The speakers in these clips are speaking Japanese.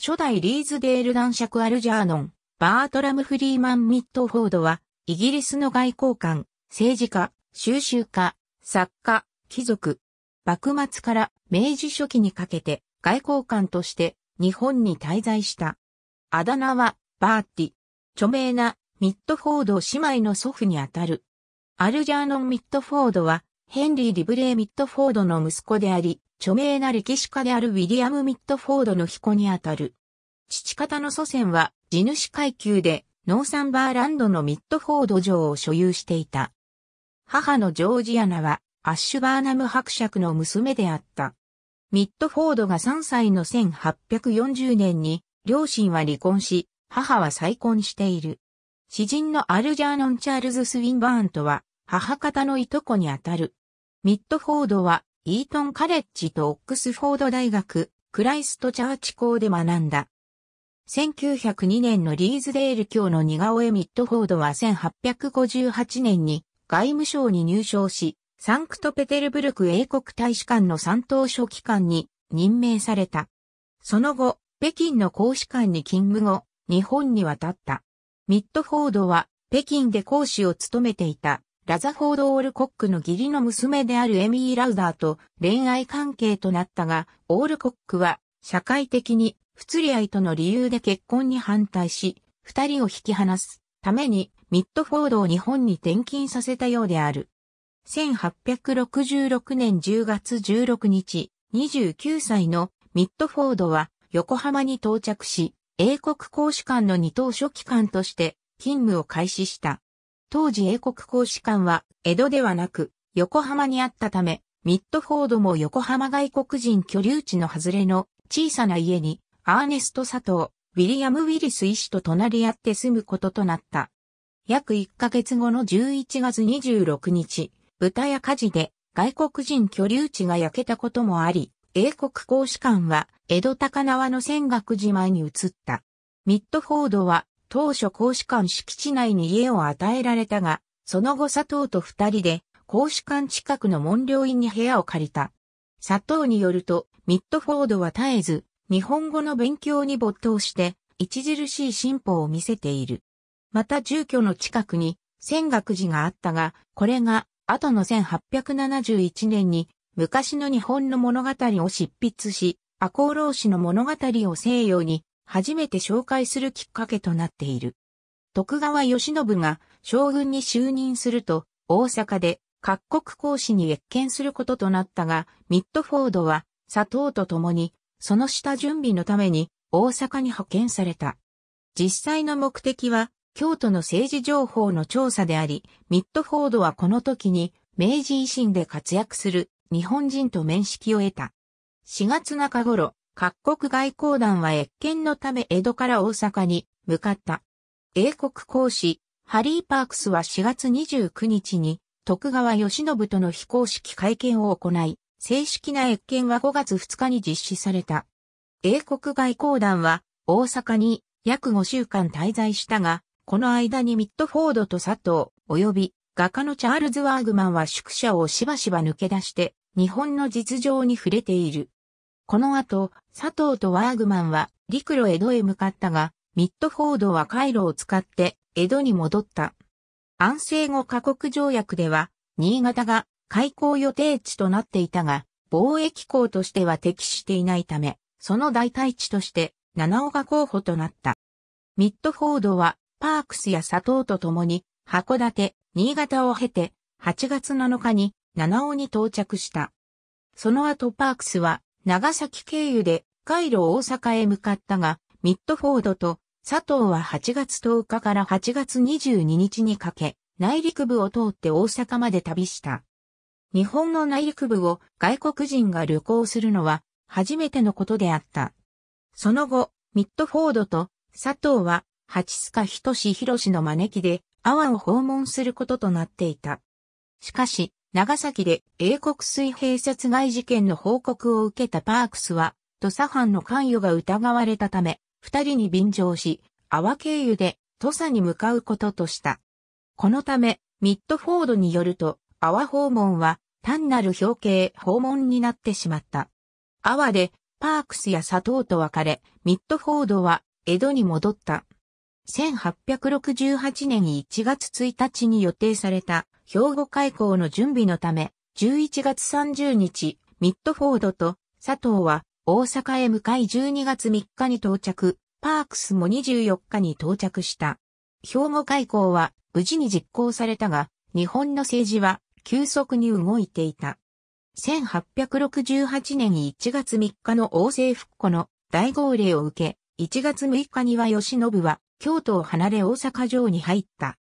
初代リーズデール男爵アルジャーノン、バートラム・フリーマン・ミットフォードは、イギリスの外交官、政治家、収集家、作家、貴族。幕末から明治初期にかけて外交官として日本に滞在した。あだ名はバーティ。著名なミッドフォード姉妹の祖父にあたる。アルジャーノン・ミッドフォードはヘンリー・リブレイ・ミッドフォードの息子であり、著名な歴史家であるウィリアム・ミッドフォードの彦にあたる。父方の祖先は地主階級でノーサンバーランドのミッドフォード城を所有していた。母のジョージアナはアッシュバーナム伯爵の娘であった。ミッドフォードが3歳の1840年に両親は離婚し、母は再婚している。詩人のアルジャーノン・チャールズ・スウィンバーンとは母方のいとこにあたる。ミッドフォードは、イートンカレッジとオックスフォード大学、クライストチャーチ校で学んだ。1902年のリーズデール教の似顔絵ミッドフォードは1858年に外務省に入省し、サンクトペテルブルク英国大使館の三等書記官に任命された。その後、北京の公使館に勤務後、日本に渡った。ミッドフォードは北京で講師を務めていたラザフォード・オールコックの義理の娘であるエミー・ラウダーと恋愛関係となったが、オールコックは社会的に不釣り合いとの理由で結婚に反対し、二人を引き離すためにミッドフォードを日本に転勤させたようである。1866年10月16日、29歳のミッドフォードは横浜に到着し、英国公使館の二等書記官として勤務を開始した。当時英国公使館は江戸ではなく横浜にあったため、ミッドフォードも横浜外国人居留地の外れの小さな家にアーネスト佐藤、ウィリアム・ウィリス医師と隣り合って住むこととなった。約1ヶ月後の11月26日、豚や火事で外国人居留地が焼けたこともあり、英国公使館は江戸高輪の尖岳寺前に移った。ミッドフォードは当初公使館敷地内に家を与えられたが、その後佐藤と二人で、公使館近くの門領院に部屋を借りた。佐藤によると、ミッドフォードは絶えず、日本語の勉強に没頭して、著しい進歩を見せている。また住居の近くに、仙岳寺があったが、これが、後の1871年に、昔の日本の物語を執筆し、赤穂浪士の物語を西洋に初めて紹介するきっかけとなっている。徳川慶喜が将軍に就任すると、大阪で各国公使に謁見することとなったが、ミッドフォードは砂糖と共に、その下準備のために大阪に派遣された。実際の目的は、京都の政治情報の調査であり、ミッドフォードはこの時に明治維新で活躍する日本人と面識を得た。4月中頃、各国外交団は越見のため江戸から大阪に向かった。英国公使、ハリー・パークスは4月29日に徳川義信との非公式会見を行い、正式な越見は5月2日に実施された。英国外交団は大阪に約5週間滞在したが、この間にミッドフォードと佐藤、及び画家のチャールズ・ワーグマンは宿舎をしばしば抜け出して、日本の実情に触れている。この後、佐藤とワーグマンは陸路江戸へ向かったが、ミッドフォードは回路を使って江戸に戻った。安政後過国条約では、新潟が開港予定地となっていたが、貿易港としては適していないため、その代替地として七尾が候補となった。ミッドフォードはパークスや佐藤と共に函館、新潟を経て8月7日に七尾に到着した。その後パークスは長崎経由で海路大阪へ向かったが、ミッドフォードと佐藤は8月10日から8月22日にかけ、内陸部を通って大阪まで旅した。日本の内陸部を外国人が旅行するのは初めてのことであった。その後、ミッドフォードと佐藤は八塚仁志博の招きで阿波を訪問することとなっていた。しかし、長崎で英国水平殺害事件の報告を受けたパークスは土佐藩の関与が疑われたため、二人に便乗し、阿波経由で土佐に向かうこととした。このため、ミッドフォードによると、阿波訪問は単なる表敬訪問になってしまった。阿波でパークスや佐藤と別れ、ミッドフォードは江戸に戻った。1868年1月1日に予定された兵庫開港の準備のため、11月30日、ミッドフォードと佐藤は大阪へ向かい12月3日に到着、パークスも24日に到着した。兵庫開港は無事に実行されたが、日本の政治は急速に動いていた。1868年1月3日の王政復古の大号令を受け、1月6日には慶喜は京都を離れ大阪城に入った。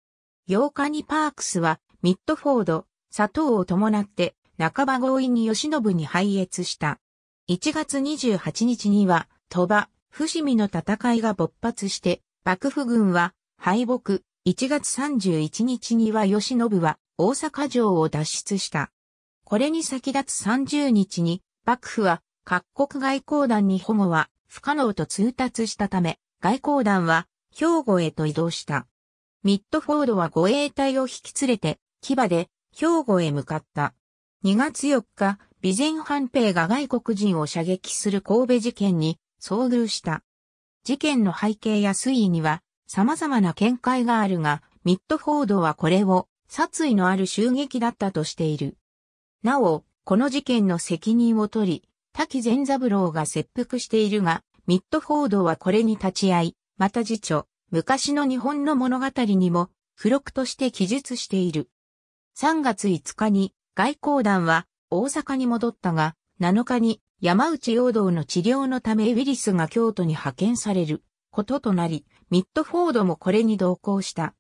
8日にパークスはミッドフォード、佐藤を伴って半ば強引に慶喜に敗越した。1月28日には、鳥羽、伏見の戦いが勃発して、幕府軍は敗北、1月31日には吉信は大阪城を脱出した。これに先立つ30日に、幕府は各国外交団に保護は不可能と通達したため、外交団は兵庫へと移動した。ミッドフォードは護衛隊を引き連れて、牙で兵庫へ向かった。2月4日、備前半兵が外国人を射撃する神戸事件に遭遇した。事件の背景や推移には様々な見解があるが、ミッドフォードはこれを殺意のある襲撃だったとしている。なお、この事件の責任を取り、滝善三郎が切腹しているが、ミッドフォードはこれに立ち会い、また次書、昔の日本の物語にも、付録として記述している。3月5日に外交団は大阪に戻ったが、7日に山内陽道の治療のためウィリスが京都に派遣されることとなり、ミッドフォードもこれに同行した。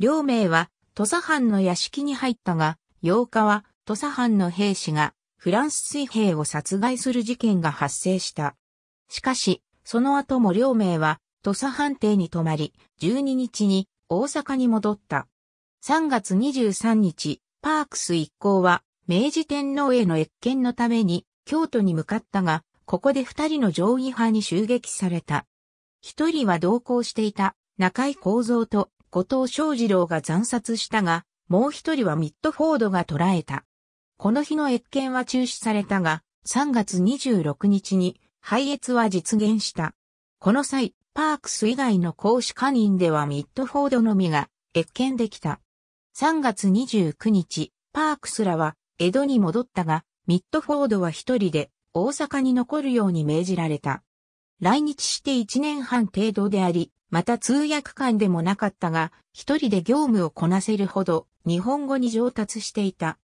両名は土佐藩の屋敷に入ったが、8日は土佐藩の兵士がフランス水兵を殺害する事件が発生した。しかし、その後も両名は土佐藩邸に泊まり、12日に大阪に戻った。3月23日、パークス一行は明治天皇への越見のために京都に向かったが、ここで二人の上位派に襲撃された。一人は同行していた中井幸三と後藤昌二郎が惨殺したが、もう一人はミッドフォードが捕らえた。この日の越見は中止されたが、3月26日に廃越は実現した。この際、パークス以外の公使家人ではミッドフォードのみが越見できた。3月29日、パークスらは江戸に戻ったが、ミッドフォードは一人で大阪に残るように命じられた。来日して一年半程度であり、また通訳官でもなかったが、一人で業務をこなせるほど日本語に上達していた。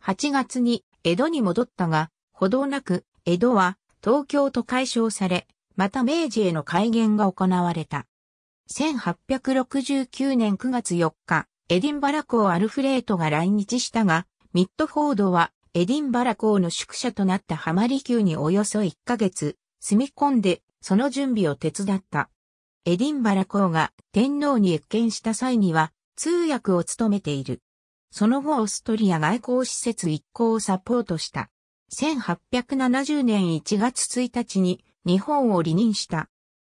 8月に江戸に戻ったが、ほどなく江戸は東京と解消され、また明治への改元が行われた。1869年9月4日、エディンバラ港アルフレートが来日したが、ミッドフォードはエディンバラ校の宿舎となったハマリ宮におよそ1ヶ月住み込んでその準備を手伝った。エディンバラ公が天皇に謁見した際には通訳を務めている。その後オーストリア外交施設一行をサポートした。1870年1月1日に日本を離任した。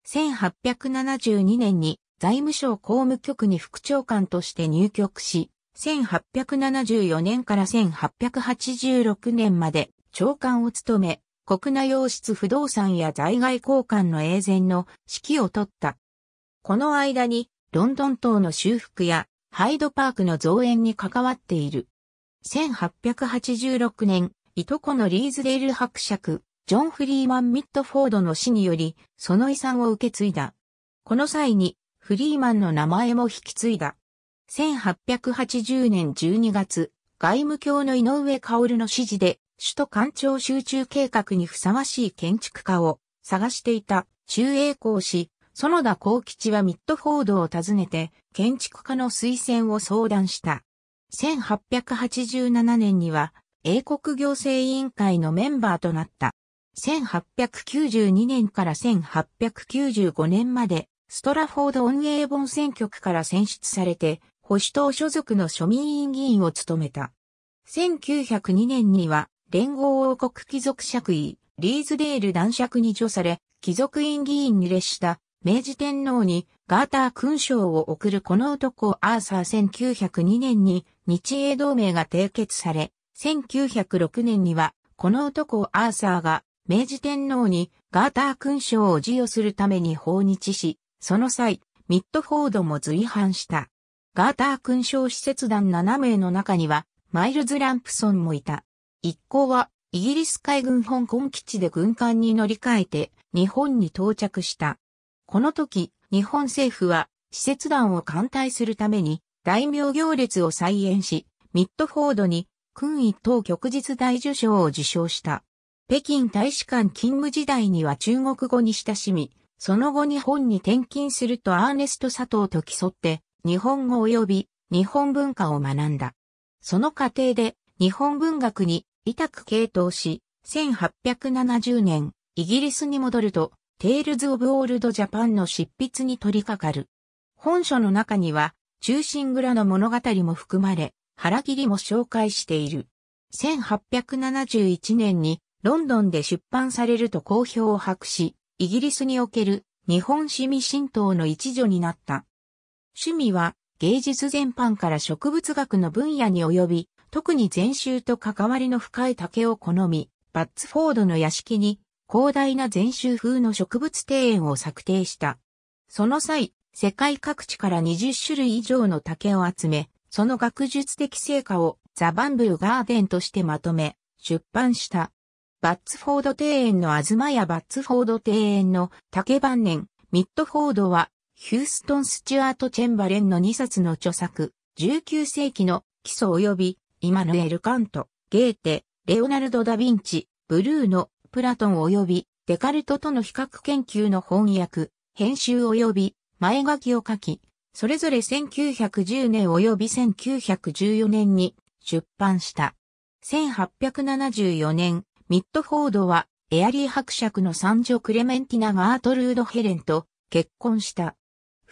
1872年に財務省公務局に副長官として入局し、1874年から1886年まで長官を務め、国内王室不動産や在外交換の永前の指揮を取った。この間にロンドン島の修復やハイドパークの増援に関わっている。1886年、いとこのリーズデール伯爵、ジョン・フリーマン・ミッドフォードの死により、その遺産を受け継いだ。この際に、フリーマンの名前も引き継いだ。1880年12月、外務卿の井上薫の指示で、首都官庁集中計画にふさわしい建築家を探していた中英公氏、園田幸吉はミッドフォードを訪ねて建築家の推薦を相談した。1887年には英国行政委員会のメンバーとなった。1892年から1895年までストラフォード音ボ本選挙区から選出されて保守党所属の庶民委員議員を務めた。1902年には、連合王国貴族爵位、リーズデール男爵に除され、貴族院議員に列した明治天皇にガーター勲章を贈るこの男アーサー1902年に日英同盟が締結され、1906年にはこの男アーサーが明治天皇にガーター勲章を授与するために訪日し、その際、ミッドフォードも随伴した。ガーター勲章使節団7名の中には、マイルズ・ランプソンもいた。一行は、イギリス海軍香港基地で軍艦に乗り換えて、日本に到着した。この時、日本政府は、使節団を艦隊するために、大名行列を再演し、ミッドフォードに、勲一等旭日大受賞を受賞した。北京大使館勤務時代には中国語に親しみ、その後日本に転勤するとアーネスト佐藤と競って、日本語及び日本文化を学んだ。その過程で日本文学に委託系統し、1870年、イギリスに戻ると、テールズ・オブ・オールド・ジャパンの執筆に取り掛かる。本書の中には、中心蔵の物語も含まれ、腹切りも紹介している。1871年にロンドンで出版されると好評を博し、イギリスにおける日本市民神道の一助になった。趣味は芸術全般から植物学の分野に及び、特に禅宗と関わりの深い竹を好み、バッツフォードの屋敷に広大な禅宗風の植物庭園を策定した。その際、世界各地から20種類以上の竹を集め、その学術的成果をザ・バンブル・ガーデンとしてまとめ、出版した。バッツフォード庭園の東やバッツフォード庭園の竹晩年、ミッドフォードはヒューストン・スチュアート・チェンバレンの2冊の著作、19世紀の基礎及び、イマヌエル・カント、ゲーテ、レオナルド・ダ・ヴィンチ、ブルーノ、プラトン及び、デカルトとの比較研究の翻訳、編集及び、前書きを書き、それぞれ1910年及び1914年に出版した。1874年、ミッドフォードは、エアリー伯爵の三女クレメンティナ・ガートルード・ヘレンと結婚した。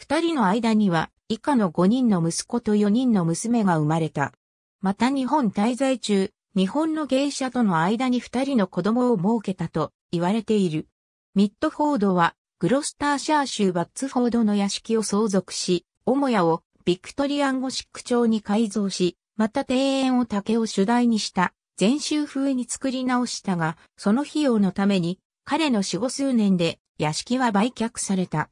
二人の間には以下の五人の息子と四人の娘が生まれた。また日本滞在中、日本の芸者との間に二人の子供を設けたと言われている。ミッドフォードはグロスターシャー州バッツフォードの屋敷を相続し、母屋をビクトリアンゴシック町に改造し、また庭園を竹を主題にした全州風に作り直したが、その費用のために彼の死後数年で屋敷は売却された。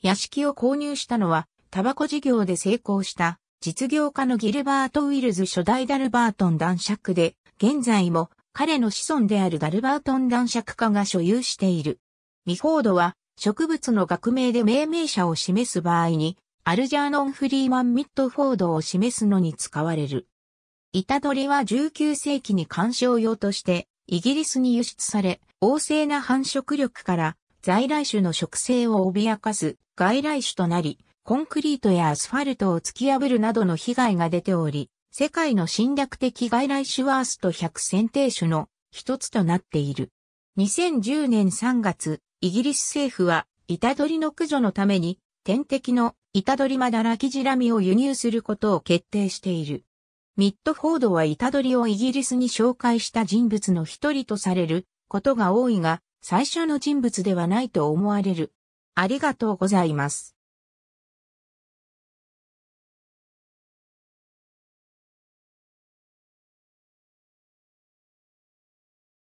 屋敷を購入したのは、タバコ事業で成功した実業家のギルバート・ウィルズ初代ダルバートン男爵で、現在も彼の子孫であるダルバートン男爵家が所有している。ミフォードは植物の学名で命名者を示す場合に、アルジャーノン・フリーマン・ミッドフォードを示すのに使われる。板取は19世紀に鑑賞用としてイギリスに輸出され、旺盛な繁殖力から在来種の植生を脅かす外来種となり、コンクリートやアスファルトを突き破るなどの被害が出ており、世界の侵略的外来種ワースト100選定種の一つとなっている。2010年3月、イギリス政府は、イタドリの駆除のために、天敵のイタドリマダラキジラミを輸入することを決定している。ミッドフォードはイタドリをイギリスに紹介した人物の一人とされることが多いが、最初の人物ではないと思われる。ありがとうございます。